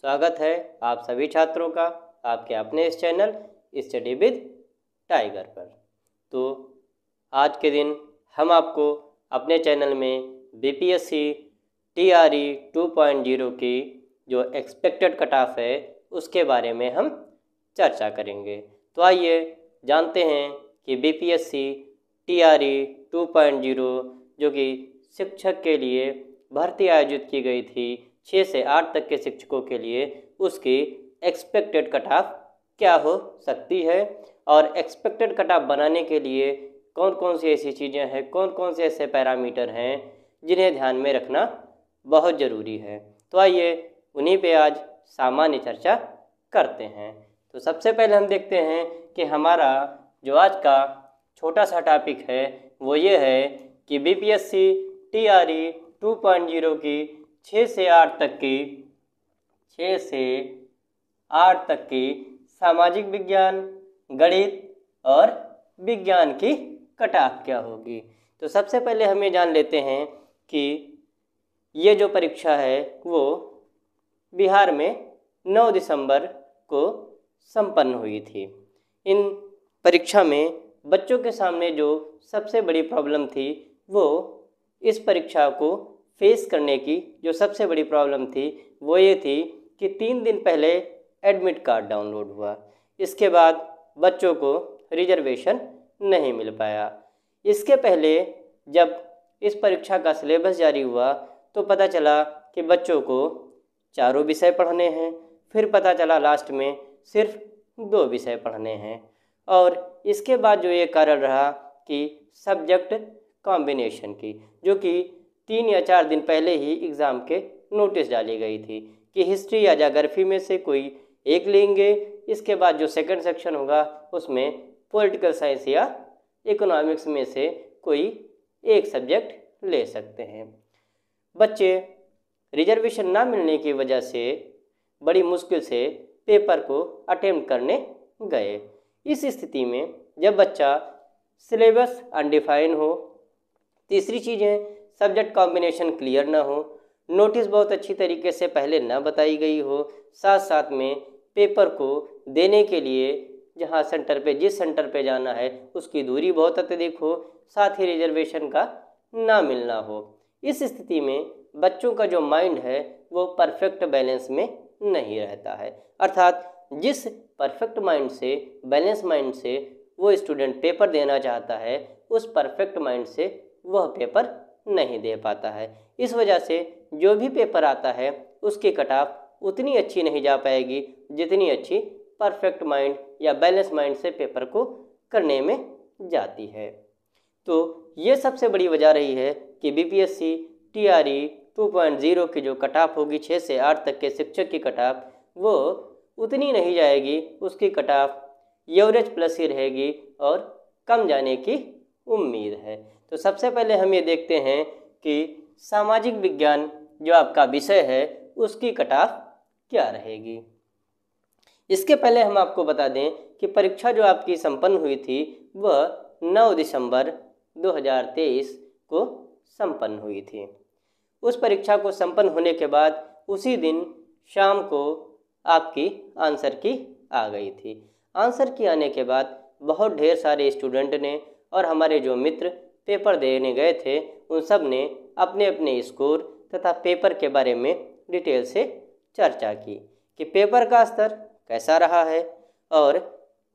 स्वागत है आप सभी छात्रों का आपके अपने इस चैनल स्टडी विद टाइगर पर तो आज के दिन हम आपको अपने चैनल में बीपीएससी टीआरई 2.0 की जो एक्सपेक्टेड कट ऑफ है उसके बारे में हम चर्चा करेंगे तो आइए जानते हैं कि बीपीएससी टीआरई 2.0 जो कि शिक्षक के लिए भर्ती आयोजित की गई थी छः से आठ तक के शिक्षकों के लिए उसकी एक्सपेक्टेड कट ऑफ क्या हो सकती है और एक्सपेक्टेड कट ऑफ बनाने के लिए कौन कौन सी ऐसी चीज़ें हैं कौन कौन से ऐसे पैरामीटर हैं जिन्हें ध्यान में रखना बहुत ज़रूरी है तो आइए उन्हीं पे आज सामान्य चर्चा करते हैं तो सबसे पहले हम देखते हैं कि हमारा जो आज का छोटा सा टॉपिक है वो ये है कि टू पॉइंट ज़ीरो की छः से आठ तक के छः से आठ तक के सामाजिक विज्ञान गणित और विज्ञान की कटाक क्या होगी तो सबसे पहले हम ये जान लेते हैं कि ये जो परीक्षा है वो बिहार में 9 दिसंबर को संपन्न हुई थी इन परीक्षा में बच्चों के सामने जो सबसे बड़ी प्रॉब्लम थी वो इस परीक्षा को फेस करने की जो सबसे बड़ी प्रॉब्लम थी वो ये थी कि तीन दिन पहले एडमिट कार्ड डाउनलोड हुआ इसके बाद बच्चों को रिजर्वेशन नहीं मिल पाया इसके पहले जब इस परीक्षा का सिलेबस जारी हुआ तो पता चला कि बच्चों को चारों विषय पढ़ने हैं फिर पता चला लास्ट में सिर्फ दो विषय पढ़ने हैं और इसके बाद जो ये कारण रहा कि सब्जेक्ट कॉम्बिनेशन की जो कि तीन या चार दिन पहले ही एग्ज़ाम के नोटिस डाली गई थी कि हिस्ट्री या जोग्राफी में से कोई एक लेंगे इसके बाद जो सेकंड सेक्शन होगा उसमें पॉलिटिकल साइंस या इकोनॉमिक्स में से कोई एक सब्जेक्ट ले सकते हैं बच्चे रिजर्वेशन ना मिलने की वजह से बड़ी मुश्किल से पेपर को अटेम्प्ट करने गए इस स्थिति में जब बच्चा सिलेबस अनडिफाइन हो तीसरी चीज़ें सब्जेक्ट कॉम्बिनेशन क्लियर ना हो नोटिस बहुत अच्छी तरीके से पहले ना बताई गई हो साथ साथ में पेपर को देने के लिए जहाँ सेंटर पे जिस सेंटर पे जाना है उसकी दूरी बहुत अत्यधिक हो साथ ही रिजर्वेशन का ना मिलना हो इस स्थिति में बच्चों का जो माइंड है वो परफेक्ट बैलेंस में नहीं रहता है अर्थात जिस परफेक्ट माइंड से बैलेंस माइंड से वो स्टूडेंट पेपर देना चाहता है उस परफेक्ट माइंड से वह पेपर नहीं दे पाता है इस वजह से जो भी पेपर आता है उसकी कटाफ उतनी अच्छी नहीं जा पाएगी जितनी अच्छी परफेक्ट माइंड या बैलेंस माइंड से पेपर को करने में जाती है तो ये सबसे बड़ी वजह रही है कि बीपीएससी टीआरई 2.0 की जो कटाफ होगी छः से आठ तक के शिक्षक की कटाप वो उतनी नहीं जाएगी उसकी कटाफ एवरेज प्लस ही रहेगी और कम जाने की उम्मीद है तो सबसे पहले हम ये देखते हैं कि सामाजिक विज्ञान जो आपका विषय है उसकी कटाफ क्या रहेगी इसके पहले हम आपको बता दें कि परीक्षा जो आपकी संपन्न हुई थी वह 9 दिसंबर 2023 को संपन्न हुई थी उस परीक्षा को संपन्न होने के बाद उसी दिन शाम को आपकी आंसर की आ गई थी आंसर की आने के बाद बहुत ढेर सारे स्टूडेंट ने और हमारे जो मित्र पेपर देने गए थे उन सब ने अपने अपने स्कोर तथा पेपर के बारे में डिटेल से चर्चा की कि पेपर का स्तर कैसा रहा है और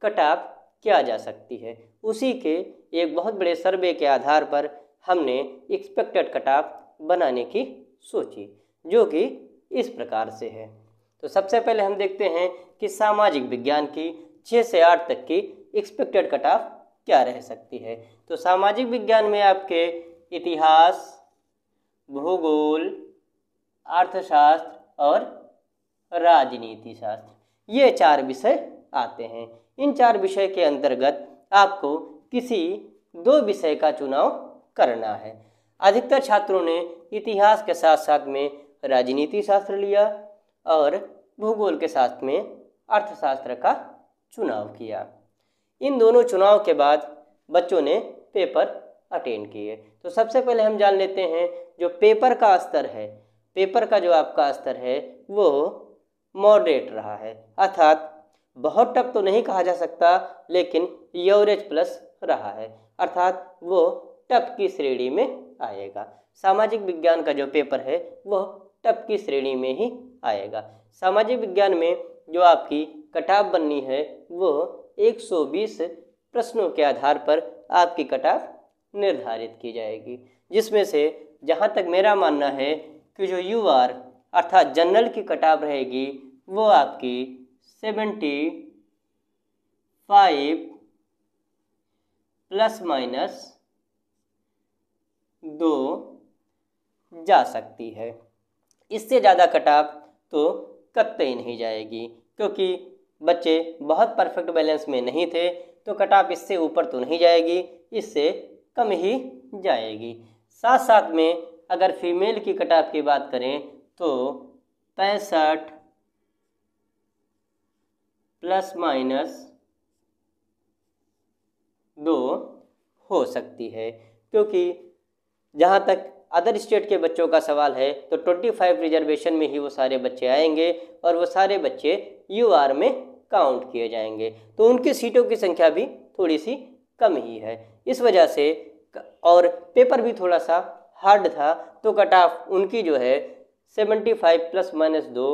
कटाप क्या जा सकती है उसी के एक बहुत बड़े सर्वे के आधार पर हमने एक्सपेक्टेड कट ऑफ बनाने की सोची जो कि इस प्रकार से है तो सबसे पहले हम देखते हैं कि सामाजिक विज्ञान की छः से आठ तक की एक्सपेक्टेड कट ऑफ क्या रह सकती है तो सामाजिक विज्ञान में आपके इतिहास भूगोल अर्थशास्त्र और राजनीति शास्त्र ये चार विषय आते हैं इन चार विषय के अंतर्गत आपको किसी दो विषय का चुनाव करना है अधिकतर छात्रों ने इतिहास के साथ साथ में राजनीति शास्त्र लिया और भूगोल के साथ में अर्थशास्त्र का चुनाव किया इन दोनों चुनाव के बाद बच्चों ने पेपर अटेंड किए तो सबसे पहले हम जान लेते हैं जो पेपर का स्तर है पेपर का जो आपका स्तर है वो मॉडरेट रहा है अर्थात बहुत टफ तो नहीं कहा जा सकता लेकिन एवरेज प्लस रहा है अर्थात वो टफ की श्रेणी में आएगा सामाजिक विज्ञान का जो पेपर है वह टफ की श्रेणी में ही आएगा सामाजिक विज्ञान में जो आपकी कटाव बननी है वो 120 प्रश्नों के आधार पर आपकी कटाफ निर्धारित की जाएगी जिसमें से जहाँ तक मेरा मानना है कि जो यू आर अर्थात जनरल की कटाफ रहेगी वो आपकी सेवेंटी फाइव प्लस माइनस दो जा सकती है इससे ज़्यादा कटाप तो ही नहीं जाएगी क्योंकि बच्चे बहुत परफेक्ट बैलेंस में नहीं थे तो कट ऑफ इससे ऊपर तो नहीं जाएगी इससे कम ही जाएगी साथ साथ में अगर फीमेल की कट ऑफ की बात करें तो पैंसठ प्लस माइनस दो हो सकती है क्योंकि जहाँ तक अदर स्टेट के बच्चों का सवाल है तो 25 रिजर्वेशन में ही वो सारे बच्चे आएंगे और वो सारे बच्चे यू में काउंट किए जाएंगे तो उनकी सीटों की संख्या भी थोड़ी सी कम ही है इस वजह से और पेपर भी थोड़ा सा हार्ड था तो कट ऑफ उनकी जो है सेवेंटी फाइव प्लस माइनस दो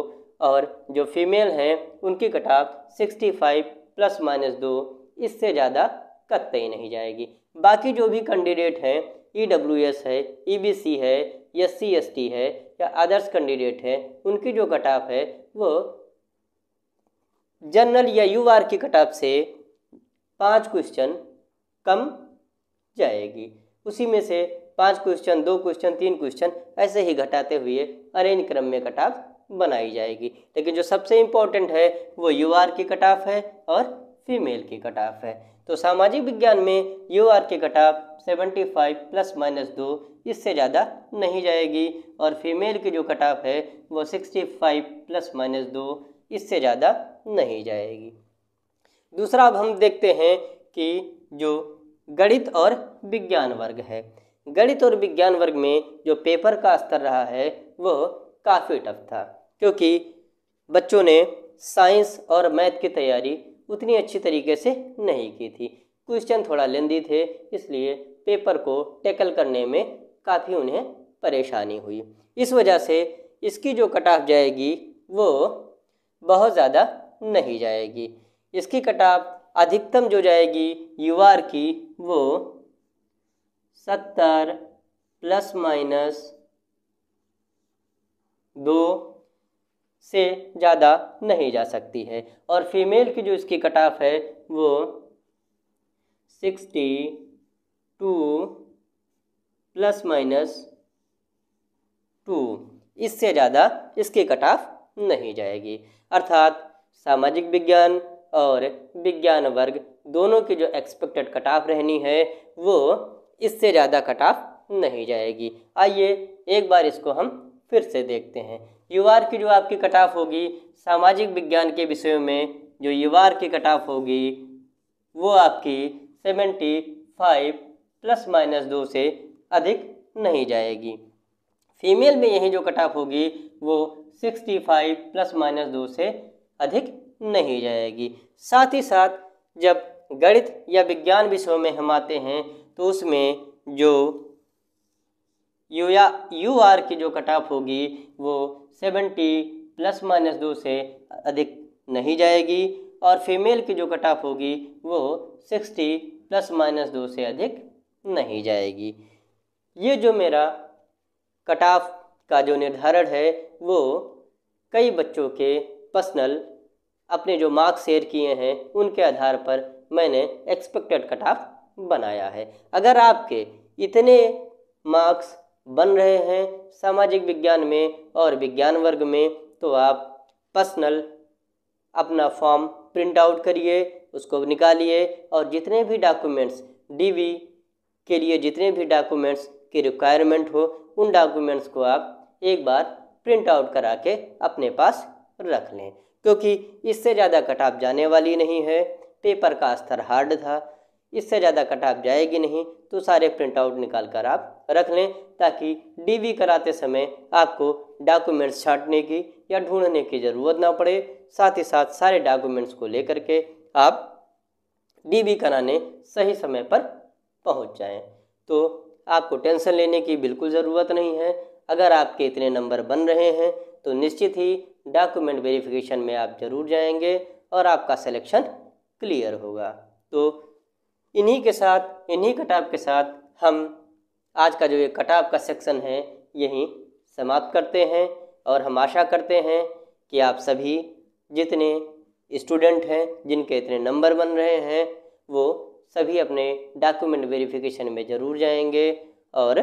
और जो फीमेल हैं उनकी cut off sixty five plus minus दो इससे ज़्यादा ही नहीं जाएगी बाकी जो भी कैंडिडेट हैं ई डब्ल्यू एस है ई बी सी है एस सी एस टी है या अदर्स कैंडिडेट हैं उनकी जो कट ऑफ है वो जनरल या यू आर की कटाप से पांच क्वेश्चन कम जाएगी उसी में से पांच क्वेश्चन दो क्वेश्चन तीन क्वेश्चन ऐसे ही घटाते हुए अरेंज क्रम में कटाप बनाई जाएगी लेकिन जो सबसे इम्पोर्टेंट है वो यू आर की कटाफ है और फीमेल की कटाफ है तो सामाजिक विज्ञान में U R cutoff seventy 75 plus minus दो इससे ज़्यादा नहीं जाएगी और फीमेल की जो कटाप है वो 65 प्लस माइनस दो इससे ज़्यादा नहीं जाएगी दूसरा अब हम देखते हैं कि जो गणित और विज्ञान वर्ग है गणित और विज्ञान वर्ग में जो पेपर का स्तर रहा है वह काफ़ी टफ था क्योंकि बच्चों ने साइंस और मैथ की तैयारी उतनी अच्छी तरीके से नहीं की थी क्वेश्चन थोड़ा लेंदी थे इसलिए पेपर को टैकल करने में काफ़ी उन्हें परेशानी हुई इस वजह से इसकी जो कटाफ जाएगी वो बहुत ज़्यादा नहीं जाएगी इसकी कटाप अधिकतम जो जाएगी यू की वो सत्तर प्लस माइनस दो से ज़्यादा नहीं जा सकती है और फीमेल की जो इसकी कटाफ है वो sixty two plus minus two इससे ज़्यादा इसकी कटाफ नहीं जाएगी अर्थात सामाजिक विज्ञान और विज्ञान वर्ग दोनों की जो एक्सपेक्टेड कट ऑफ रहनी है वो इससे ज़्यादा कट ऑफ नहीं जाएगी आइए एक बार इसको हम फिर से देखते हैं यूआर की जो आपकी कट ऑफ होगी सामाजिक विज्ञान के विषयों में जो यूआर की कट ऑफ होगी वो आपकी सेवेंटी फाइव प्लस माइनस दो से अधिक नहीं जाएगी फीमेल में यही जो कट ऑफ होगी वो 65 प्लस माइनस दो से अधिक नहीं जाएगी साथ ही साथ जब गणित या विज्ञान विषयों में हम आते हैं तो उसमें जो यू या यू आर की जो कट ऑफ होगी वो 70 प्लस माइनस दो से अधिक नहीं जाएगी और फीमेल की जो कट ऑफ होगी वो 60 प्लस माइनस दो से अधिक नहीं जाएगी ये जो मेरा कट ऑफ का जो निर्धारण है वो कई बच्चों के पर्सनल अपने जो मार्क्स शेयर किए हैं उनके आधार पर मैंने एक्सपेक्टेड कट ऑफ बनाया है अगर आपके इतने मार्क्स बन रहे हैं सामाजिक विज्ञान में और विज्ञान वर्ग में तो आप पर्सनल अपना फॉर्म प्रिंट आउट करिए उसको निकालिए और जितने भी डॉक्यूमेंट्स डीवी के लिए जितने भी डॉक्यूमेंट्स की रिक्वायरमेंट हो उन डॉक्यूमेंट्स को आप एक बार प्रिंट आउट करा के अपने पास रख लें क्योंकि इससे ज़्यादा कटाप जाने वाली नहीं है पेपर का स्तर हार्ड था इससे ज़्यादा कटाप जाएगी नहीं तो सारे प्रिंट आउट निकाल कर आप रख लें ताकि डीवी कराते समय आपको डॉक्यूमेंट्स छाटने की या ढूंढने की ज़रूरत ना पड़े साथ ही साथ सारे डॉक्यूमेंट्स को लेकर के आप डीवी कराने सही समय पर पहुंच जाएं तो आपको टेंशन लेने की बिल्कुल ज़रूरत नहीं है अगर आपके इतने नंबर बन रहे हैं तो निश्चित ही डॉक्यूमेंट वेरिफिकेशन में आप जरूर जाएंगे और आपका सिलेक्शन क्लियर होगा तो इन्हीं के साथ इन्हीं कटाप के साथ हम आज का जो ये कटाप का सेक्शन है यहीं समाप्त करते हैं और हम आशा करते हैं कि आप सभी जितने स्टूडेंट हैं जिनके इतने नंबर बन रहे हैं वो सभी अपने डॉक्यूमेंट वेरिफिकेशन में ज़रूर जाएंगे और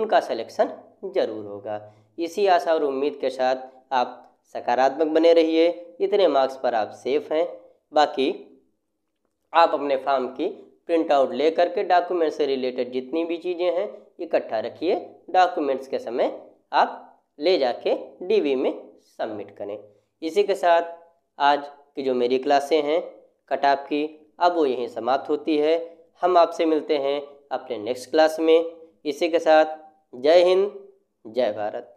उनका सिलेक्शन ज़रूर होगा इसी आशा और उम्मीद के साथ आप सकारात्मक बने रहिए इतने मार्क्स पर आप सेफ हैं बाकी आप अपने फॉर्म की प्रिंट आउट ले करके डॉक्यूमेंट्स से रिलेटेड जितनी भी चीज़ें हैं इकट्ठा रखिए डॉक्यूमेंट्स के समय आप ले जाके डीवी में सबमिट करें इसी के साथ आज की जो मेरी क्लासें हैं कट ऑफ की अब वो यहीं समाप्त होती है हम आपसे मिलते हैं अपने नेक्स्ट क्लास में इसी के साथ जय हिंद जय भारत